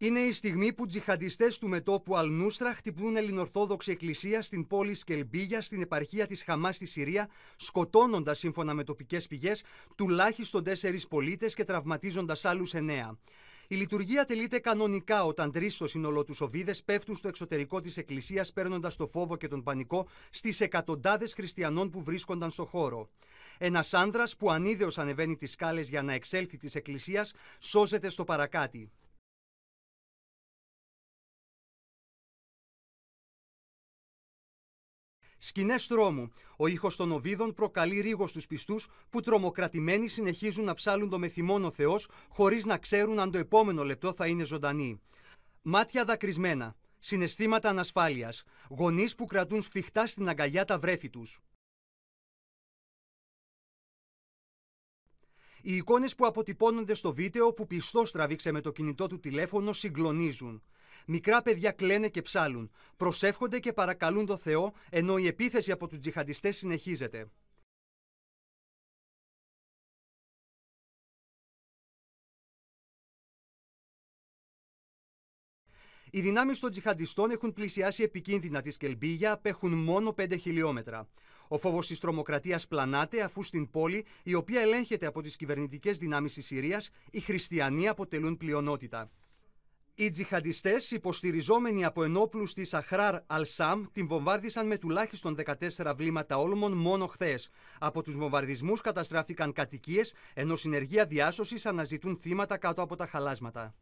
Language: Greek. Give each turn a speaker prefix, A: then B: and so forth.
A: Είναι η στιγμή που τζιχαντιστές του μετόπου Αλνούστρα χτυπούν ελληνορθόδοξη
B: εκκλησία στην πόλη Σκελμπίγια, στην επαρχία της Χαμάς στη Συρία, σκοτώνοντας σύμφωνα με τοπικές πηγές τουλάχιστον τέσσερις πολίτες και τραυματίζοντας άλλους εννέα. Η λειτουργία τελείται κανονικά όταν τρεις στο σύνολό τους Σοβίδε πέφτουν στο εξωτερικό της Εκκλησίας, παίρνοντας το φόβο και τον πανικό στις εκατοντάδες χριστιανών που βρίσκονταν στο χώρο. Ένας άνδρας που ανίδεως ανεβαίνει τις σκάλες για να εξέλθει της Εκκλησίας, σώζεται στο παρακάτι.
A: Σκηνές τρόμου. Ο ήχος των οβίδων προκαλεί ρίγο στους
B: πιστούς που τρομοκρατημένοι συνεχίζουν να ψάλουν το μεθυμόνο ο Θεός, χωρίς να ξέρουν αν το επόμενο λεπτό θα είναι ζωντανή. Μάτια δακρυσμένα. Συναισθήματα ανασφάλειας. Γονείς που κρατούν σφιχτά στην αγκαλιά τα βρέφη τους. Οι εικόνες που αποτυπώνονται στο βίντεο που πιστός τραβήξε με το κινητό του τηλέφωνο συγκλονίζουν. Μικρά παιδιά κλαίνε και ψάλουν, προσεύχονται
A: και παρακαλούν το Θεό, ενώ η επίθεση από τους τζιχαντιστές συνεχίζεται. Οι δυνάμεις των τζιχαντιστών έχουν πλησιάσει επικίνδυνα
B: τη Κελμπίγια, απέχουν μόνο 5 χιλιόμετρα. Ο φόβος της τρομοκρατίας πλανάται αφού στην πόλη, η οποία ελέγχεται από τις κυβερνητικές δυνάμεις της Συρίας, οι χριστιανοί αποτελούν πλειονότητα. Οι τζιχαντιστές, υποστηριζόμενοι από ενόπλους της Αχράρ Αλσάμ, την βομβάρδισαν με τουλάχιστον 14 βλήματα όλμων μόνο χθες. Από τους βομβαρδισμούς καταστράφηκαν κατοικίες, ενώ συνεργεία διάσωσης αναζητούν θύματα κάτω από τα χαλάσματα.